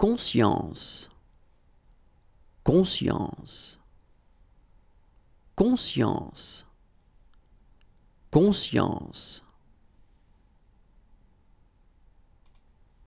conscience, conscience, conscience, conscience.